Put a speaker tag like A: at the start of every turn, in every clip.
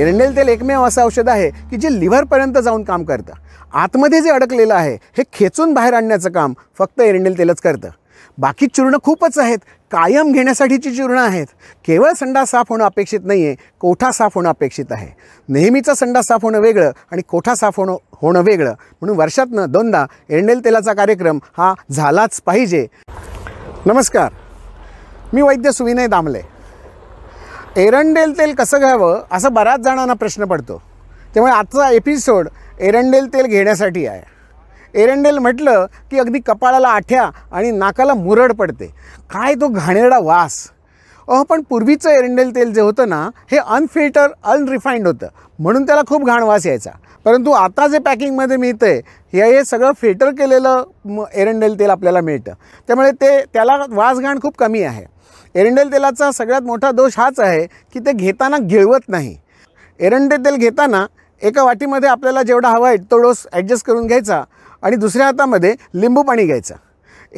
A: एरंडेल तेल एकमेव असं औषध आहे की जे लिव्हरपर्यंत जाऊन काम करतं आतमध्ये जे अडकलेलं आहे हे खेचून बाहेर आणण्याचं काम फक्त एरंडेल तेलच करतं बाकी चूर्ण खूपच आहेत कायम घेण्यासाठीची चूर्ण आहेत केवळ संडा साफ होणं अपेक्षित नाही आहे कोठा साफ होणं अपेक्षित आहे नेहमीचा संडा साफ होणं वेगळं आणि कोठा साफ होणं होणं वेगळं म्हणून वर्षातनं दोनदा एरंडेल तेलाचा कार्यक्रम हा झालाच पाहिजे नमस्कार मी वैद्य सुविनय दामले एरंडेल तेल कसं घ्यावं असं बऱ्याच जणांना प्रश्न पडतो त्यामुळे आजचा एपिसोड एरंडेल तेल घेण्यासाठी आहे एरंडेल म्हटलं की अगदी कपाळाला आठ्या आणि नाकाला मुरड पडते काय तो घाणेरडा वास अह पण पूर्वीचं एरंडेल तेल जे होतं ना हे अनफिल्टर अनरिफाईंड होतं म्हणून त्याला खूप घाण वास यायचा परंतु आता जे पॅकिंगमध्ये मिळतं आहे हे हे सगळं फिल्टर केलेलं एरंडेल तेल आपल्याला मिळतं त्यामुळे ते त्याला वास घाण खूप कमी आहे एरंडेल तेलाचा सगळ्यात मोठा दोष हाच आहे की ते घेताना गिळवत नाही एरंडेल तेल घेताना एका वाटीमध्ये आपल्याला जेवढा हवा आहे तो डोस ॲडजस्ट करून घ्यायचा आणि दुसऱ्या हातामध्ये लिंबू पाणी घ्यायचं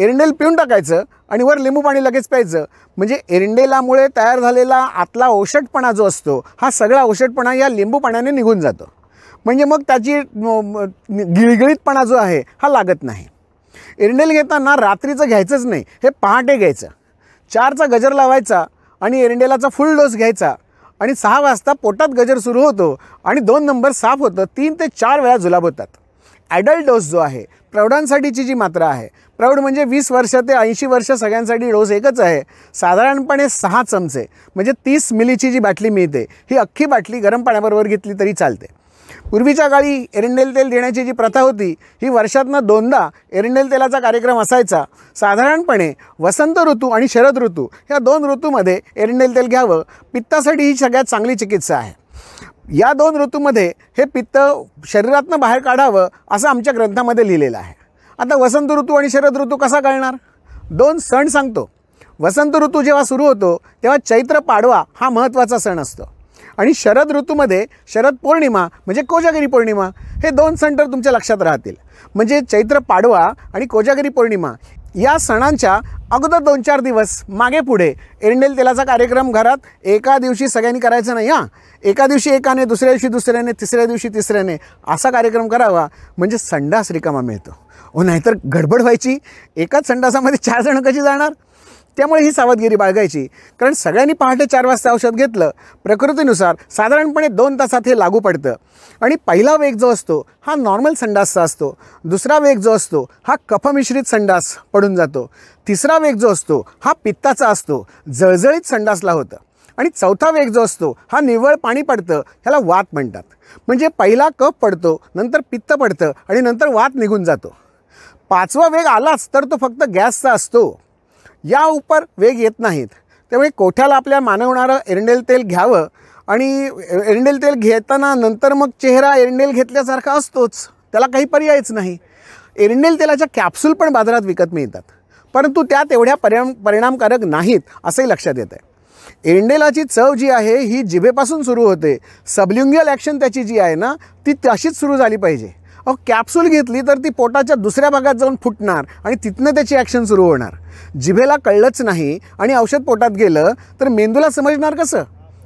A: एरंडेल पिऊन टाकायचं आणि वर लिंबू पाणी लगेच प्यायचं म्हणजे एरंडेलामुळे तयार झालेला आतला औषधपणा जो असतो हा सगळा औषधपणा या लिंबू पाण्याने निघून जातो म्हणजे मग त्याची गिळगिळीतपणा जो आहे हा लागत नाही एरंडेल घेताना रात्रीचं घ्यायचंच नाही हे पहाटे घ्यायचं चारचा गजर लावायचा आणि एरंडेलाचा फुल डोस घ्यायचा आणि सहा वाजता पोटात गजर सुरू होतो आणि दोन नंबर साफ होतं तीन ते चार वेळा जुलाब होतात ॲडल्ट डोस जो आहे प्रौढांसाठीची जी मात्रा आहे प्रौढ म्हणजे वीस वर्ष ते ऐंशी वर्ष सगळ्यांसाठी डोस एकच आहे साधारणपणे सहा चमचे म्हणजे तीस मिलीची जी बाटली मिळते ही अख्खी बाटली गरम पाण्याबरोबर घेतली तरी चालते पूर्वीच्या काळी एरंडेल तेल देण्याची जी प्रथा होती ही वर्षातनं दोनदा एरंडेल तेलाचा कार्यक्रम असायचा साधारणपणे वसंत ऋतू आणि शरद ऋतू ह्या दोन ऋतूमध्ये एरंडेल तेल घ्यावं पित्तासाठी ही सगळ्यात चांगली चिकित्सा आहे या दोन ऋतूमध्ये हे पित्त शरीरातनं बाहेर काढावं असं आमच्या ग्रंथामध्ये लिहिलेलं आहे आता वसंत ऋतू आणि शरद ऋतू कसा कळणार दोन सण सांगतो वसंत ऋतू जेव्हा सुरू होतो तेव्हा चैत्र पाडवा हा महत्त्वाचा सण असतो आणि शरद ऋतूमध्ये शरद पौर्णिमा म्हणजे कोजागिरी पौर्णिमा हे दोन सण तर तुमच्या लक्षात राहतील म्हणजे चैत्र पाडवा आणि कोजागिरी पौर्णिमा या सणांच्या अगोदर दोन चार दिवस मागे पुढे एरंडेल तेलाचा कार्यक्रम घरात एका दिवशी सगळ्यांनी करायचं नाही हां एका दिवशी एकाने दुसऱ्या दिवशी दुसऱ्याने तिसऱ्या दिवशी तिसऱ्याने असा कार्यक्रम करावा म्हणजे संडास रिकामा मिळतो हो नाहीतर गडबड व्हायची एकाच संडासामध्ये चार जणं कशी जाणार त्यामुळे ही सावधगिरी बाळगायची कारण सगळ्यांनी पहाटे चार वाजता औषध घेतलं प्रकृतीनुसार साधारणपणे दोन तासात हे लागू पडतं आणि पहिला वेग जो असतो हा नॉर्मल संडासचा असतो दुसरा वेग जो असतो हा कफमिश्रित संडास पडून जातो तिसरा वेग जो असतो हा पित्ताचा असतो जळजळीत संडासला होतं आणि चौथा वेग जो असतो हा निव्वळ पाणी पडतं ह्याला वात म्हणतात म्हणजे पहिला कफ पडतो नंतर पित्त पडतं आणि नंतर वात निघून जातो पाचवा वेग आलाच तर तो फक्त गॅसचा असतो या उपर वेग येत नाहीत त्यामुळे कोठ्याला आपल्या मानवणारं एरंडेल तेल घ्यावं आणि एरंडेल तेल घेताना नंतर मग चेहरा एरंडेल घेतल्यासारखा असतोच त्याला काही पर्यायच नाही एरंडेल तेलाच्या कॅप्सूल पण बाजारात विकत मिळतात परंतु त्या तेवढ्या परिणाम परिणामकारक नाहीत असंही लक्षात येतं आहे एरंडेलाची चव जी आहे ही जिभेपासून सुरू होते सबल्युंगियल ॲक्शन त्याची जी आहे ना ती तशीच सुरू झाली पाहिजे अहो कॅप्सूल घेतली तर ती पोटाच्या दुसऱ्या भागात जाऊन फुटणार आणि तिथनं त्याची ॲक्शन सुरू होणार जिभेला कळलंच नाही आणि औषध पोटात गेलं तर मेंदूला समजणार कसं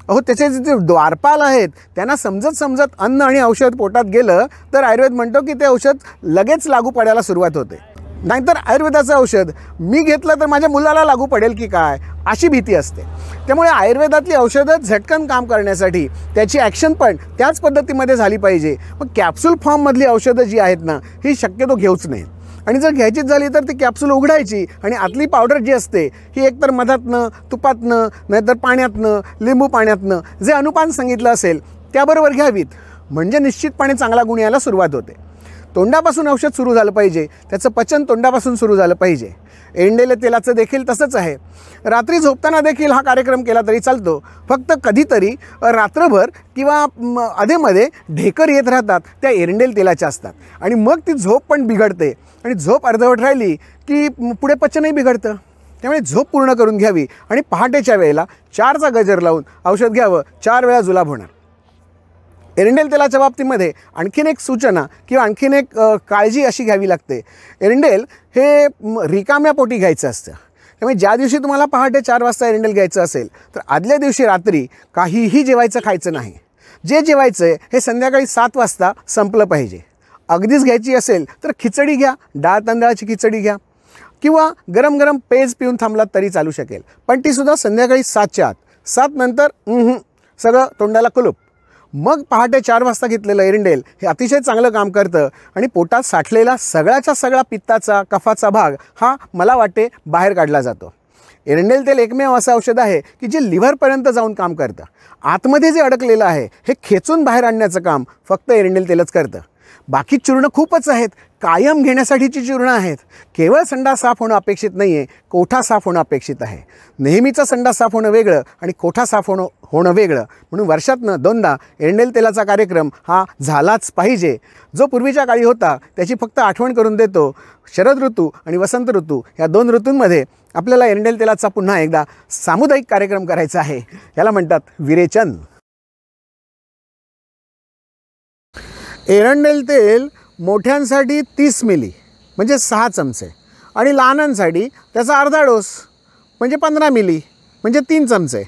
A: अहो त्याचे जे द्वारपाल आहेत त्यांना समजत समजत अन्न आणि औषध पोटात गेलं तर आयुर्वेद म्हणतो की ते औषध लगेच लागू पडायला सुरुवात होते नाहीतर आयुर्वेदाचं औषध मी घेतलं तर माझ्या मुलाला लागू पडेल की काय अशी भीती असते त्यामुळे आयुर्वेदातली औषधं झटकन काम करण्यासाठी त्याची ॲक्शन पण त्याच पद्धतीमध्ये झाली पाहिजे मग कॅप्सूल फॉर्ममधली औषधं जी आहेत ना ही शक्यतो घेऊच नाही आणि जर घ्यायचीच झाली तर ती कॅप्सूल उघडायची आणि आतली पावडर जी असते ही एकतर मधातनं तुपातनं नाहीतर पाण्यातनं लिंबू पाण्यातनं जे अनुपान सांगितलं असेल त्याबरोबर घ्यावीत म्हणजे निश्चितपणे चांगला गुण यायला सुरुवात होते तोंडापासून औषध सुरू झालं पाहिजे त्याचं पचन तोंडापासून सुरू झालं पाहिजे एंडेले तेलाचं देखील तसंच आहे रात्री झोपताना देखील हा कार्यक्रम केला तरी चालतो फक्त कधीतरी रात्रभर किंवा अधेमध्ये ढेकर येत राहतात त्या एरंडेल तेलाच्या असतात आणि मग ती झोप पण बिघडते आणि झोप अर्धवट राहिली की पुढे पचनही बिघडतं त्यामुळे झोप पूर्ण करून घ्यावी आणि पहाटेच्या वेळेला चारचा गजर लावून औषध घ्यावं चार वेळा जुलाब होणार एरंडेल तेलाच्या बाबतीमध्ये आणखीन एक सूचना किंवा आणखीन एक काळजी अशी घ्यावी लागते एरंडेल हे रिकाम्या पोटी घ्यायचं असतं त्यामुळे ज्या दिवशी तुम्हाला पहाटे चार वाजता एरंडेल घ्यायचं असेल तर आदल्या दिवशी रात्री काहीही जेवायचं खायचं नाही जे जेवायचं आहे हे संध्याकाळी सात वाजता संपलं पाहिजे अगदीच घ्यायची असेल तर खिचडी घ्या डाळ तांदळाची खिचडी घ्या किंवा गरम गरम पेज पिऊन थांबलात तरी चालू शकेल पण तीसुद्धा संध्याकाळी सातच्या आत सात नंतर सगळं तोंडाला कुलूप मग पहाटे चार वाजता घेतलेलं एरंडेल हे अतिशय चांगलं काम करतं आणि पोटात साठलेला सगळ्याच्या सगळा पित्ताचा कफाचा भाग हा मला वाटते बाहेर काढला जातो एरंडेल तेल एकमेव असं औषध आहे की जे लिव्हरपर्यंत जाऊन काम करतं आतमध्ये जे अडकलेलं आहे हे खेचून बाहेर आणण्याचं काम फक्त एरंडेल तेलच करतं बाकी चूर्ण खूपच आहेत कायम घेण्यासाठीची चूर्ण आहेत केवळ संडा साफ होणं अपेक्षित नाही आहे कोठा साफ होणं अपेक्षित आहे नेहमीचा संडा साफ होणं वेगळं आणि कोठा साफ होणं होणं वेगळं म्हणून वर्षातनं दोनदा एंडेल तेलाचा कार्यक्रम हा झालाच पाहिजे जो पूर्वीच्या काळी होता त्याची फक्त आठवण करून देतो शरद ऋतू आणि वसंत ऋतू या दोन ऋतूंमध्ये आपल्याला एंडेल तेलाचा पुन्हा एकदा सामुदायिक कार्यक्रम करायचा आहे याला म्हणतात विरेचन एरंडेल तेल मोठ्यांसाठी तीस मिली म्हणजे सहा चमचे आणि लहानांसाठी त्याचा अर्धा डोस म्हणजे पंधरा मिली म्हणजे तीन चमचे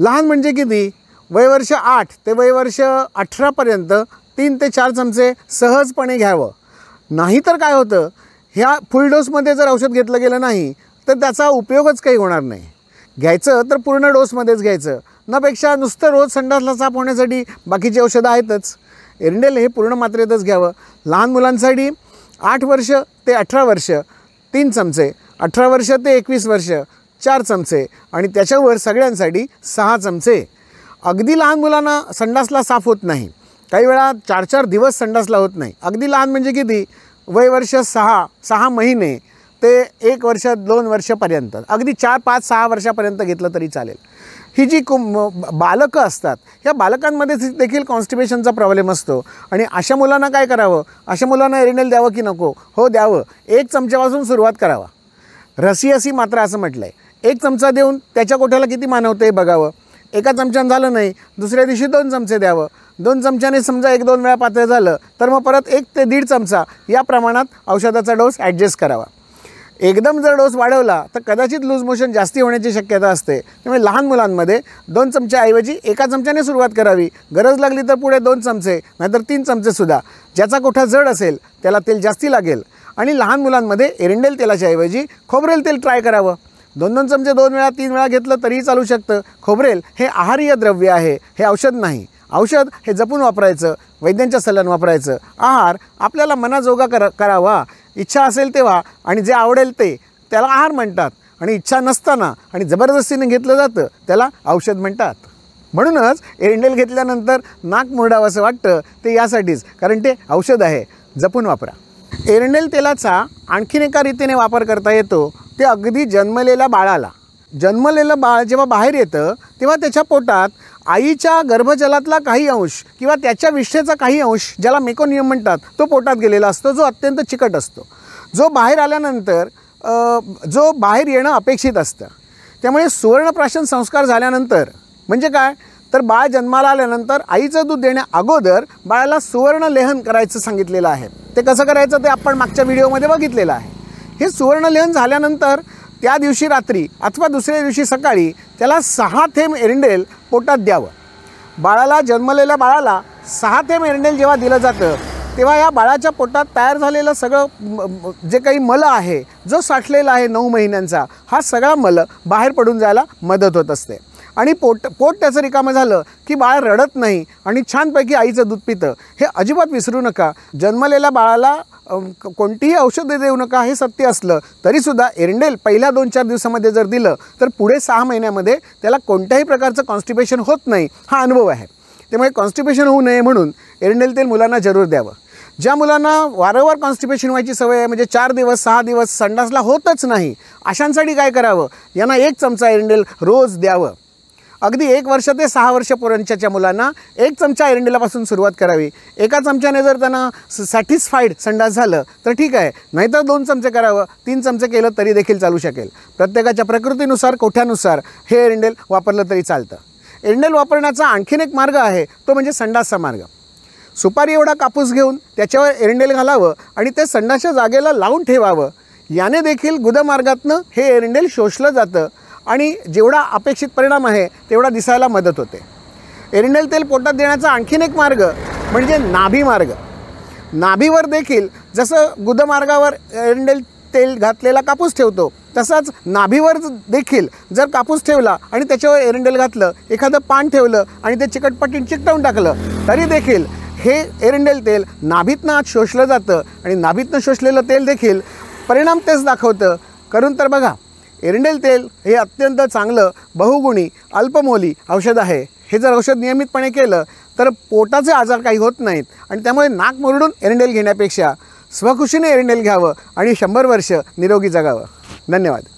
A: लहान म्हणजे किती वयवर्ष आठ ते वयवर्ष अठरापर्यंत तीन ते चार चमचे सहजपणे घ्यावं नाहीतर काय होतं ह्या फुल डोसमध्ये जर औषध घेतलं गेलं नाही तर त्याचा उपयोगच काही होणार नाही घ्यायचं तर पूर्ण डोसमध्येच घ्यायचं नापेक्षा नुसतं रोज संडासला साफ होण्यासाठी बाकीची औषधं आहेतच एरंडेल हे पूर्ण मात्रेतच घ्यावं लहान मुलांसाठी आठ वर्ष ते अठरा वर्ष तीन चमचे अठरा वर्ष ते एकवीस वर्ष चार चमचे आणि त्याच्यावर सगळ्यांसाठी सहा चमचे अगदी लहान मुलांना संडासला साफ होत नाही काही वेळा चार चार दिवस संडासला होत नाही अगदी लहान म्हणजे किती वय वर्ष सहा सहा महिने ते एक वर्ष दोन वर्षपर्यंत अगदी चार पाच सहा वर्षापर्यंत घेतलं तरी चालेल ही जी कु बालकं असतात या बालकांमध्ये देखील कॉन्स्टिबेशनचा प्रॉब्लेम असतो आणि अशा मुलांना काय करावं अशा मुलांना एरिनेल द्यावं की नको हो द्यावं एक चमच्यापासून सुरुवात करावा रसी असी मात्र असं म्हटलं आहे एक चमचा देऊन त्याच्या कोठ्याला किती मानवतं हे बघावं एका चमच्यानं झालं नाही दुसऱ्या दिवशी दोन चमचे द्यावं दोन चमच्याने समजा एक दोन वेळा पातळ झालं तर मग परत एक ते दीड चमचा या प्रमाणात औषधाचा डोस ॲडजस्ट करावा एकदम जर डोस वाढवला तर कदाचित लूज मोशन जास्ती होण्याची शक्यता असते त्यामुळे लहान मुलांमध्ये दोन चमच्याऐवजी एका चमच्याने सुरुवात करावी गरज लागली तर पुढे दोन चमचे नाहीतर तीन चमचेसुद्धा ज्याचा कोठा जड असेल त्याला तेल जास्ती लागेल आणि लहान मुलांमध्ये एरंडेल तेलाच्याऐवजी खोबरेल तेल ट्राय करावं दोन दोन चमचे दोन वेळा तीन वेळा घेतलं तरीही चालू शकतं खोबरेल हे आहारीय द्रव्य आहे हे औषध नाही औषध हे जपून वापरायचं वैद्यांच्या सल्ल्यानं वापरायचं आहार आपल्याला मनाजोगा कर करावा इच्छा असेल तेव्हा आणि जे आवडेल ते त्याला आहार म्हणतात आणि इच्छा नसताना आणि जबरदस्तीने घेतलं जातं त्याला औषध म्हणतात म्हणूनच एरंडेल घेतल्यानंतर नाक मुरडावं वाटतं ते यासाठीच कारण ते औषध आहे जपून वापरा एरंडेल तेलाचा आणखीन एका रीतीने वापर करता येतो ते अगदी जन्मलेल्या बाळाला जन्मलेलं बाळ जेव्हा बाहेर येतं तेव्हा त्याच्या पोटात आईच्या गर्भजलातला काही अंश किंवा त्याच्या विष्ठेचा काही अंश ज्याला मेकोनियम म्हणतात तो पोटात गेलेला असतो जो अत्यंत चिकट असतो जो बाहेर आल्यानंतर जो बाहेर येणं अपेक्षित असतं त्यामुळे सुवर्णप्राशन संस्कार झाल्यानंतर म्हणजे काय तर बाळ जन्माला आल्यानंतर आईचं दूध देण्या अगोदर बाळाला सुवर्ण लेहन करायचं सांगितलेलं आहे ते कसं करायचं ते आपण मागच्या व्हिडिओमध्ये बघितलेलं आहे हे सुवर्णलेहन झाल्यानंतर त्या दिवशी रात्री अथवा दुसऱ्या दिवशी सकाळी त्याला सहा थेंब एरंडेल पोटात द्यावं बाळाला जन्मलेल्या बाळाला सहा थेंब एरंडेल जेव्हा दिलं जातं तेव्हा या बाळाच्या पोटात तयार झालेलं सगळं जे काही मल आहे जो साठलेला आहे नऊ महिन्यांचा हा सगळा मल बाहेर पडून जायला मदत होत असते आणि पोट पोट त्याचं रिकामं झालं की बाळ रडत नाही आणि छानपैकी आईचं दूध पितं हे अजिबात विसरू नका जन्मलेल्या बाळाला कोणतीही औषधं देऊ नका हे सत्य असलं तरीसुद्धा एरंडेल पहिल्या दोन चार दिवसामध्ये जर दिलं तर पुढे सहा महिन्यामध्ये त्याला कोणत्याही प्रकारचं कॉन्स्टिपेशन होत नाही हा अनुभव आहे त्यामुळे कॉन्स्टिपेशन होऊ नये म्हणून एरंडेल तेल मुलांना जरूर द्यावं ज्या मुलांना वारंवार कॉन्स्टिपेशन व्हायची सवय आहे म्हणजे चार दिवस सहा दिवस संडासला होतच नाही अशांसाठी काय करावं यांना एक चमचा एरंडेल रोज द्यावं अगदी एक वर्ष ते सहा वर्षपर्यंतच्या मुलांना एक चमचा एरंडेलापासून सुरुवात करावी एका चमच्याने जर त्यांना सॅटिस्फाईड संडास झालं तर ठीक आहे नाहीतर दोन चमचे करावं तीन चमचे केलं तरी देखील चालू शकेल प्रत्येकाच्या प्रकृतीनुसार कोठ्यानुसार हे एरंडेल वापरलं तरी चालतं एरंडेल वापरण्याचा आणखीन एक मार्ग आहे तो म्हणजे संडासचा मार्ग सुपारी एवढा कापूस घेऊन त्याच्यावर एरंडेल घालावं आणि ते संडासच्या जागेला लावून ठेवावं याने देखील गुदमार्गातनं हे एरंडेल शोषलं जातं आणि जेवढा अपेक्षित परिणाम आहे तेवढा दिसायला मदत होते एरिंडेल तेल पोटात देण्याचा आणखीन एक मार्ग म्हणजे नाभी मार्ग नाभीवर देखील जसं गुदमार्गावर एरंडेल तेल घातलेला कापूस ठेवतो तसाच नाभीवर देखील जर कापूस ठेवला आणि त्याच्यावर एरंडेल घातलं एखादं पान ठेवलं आणि ते चिकटपट्टीत चिकटवून टाकलं तरी देखील हे एरंडेल तेल नाभीतनं आज शोषलं जातं आणि नाभीतनं शोषलेलं तेल देखील परिणाम तेच दाखवतं करून तर बघा एरंडेल तेल हे अत्यंत चांगलं बहुगुणी अल्पमोली औषध आहे हे जर औषध नियमितपणे केलं तर पोटाचे आजार काही होत नाहीत आणि त्यामुळे नाक मरडून एरंडेल घेण्यापेक्षा स्वखुशीने एरंडेल घ्यावं आणि शंभर वर्ष निरोगी जगावं धन्यवाद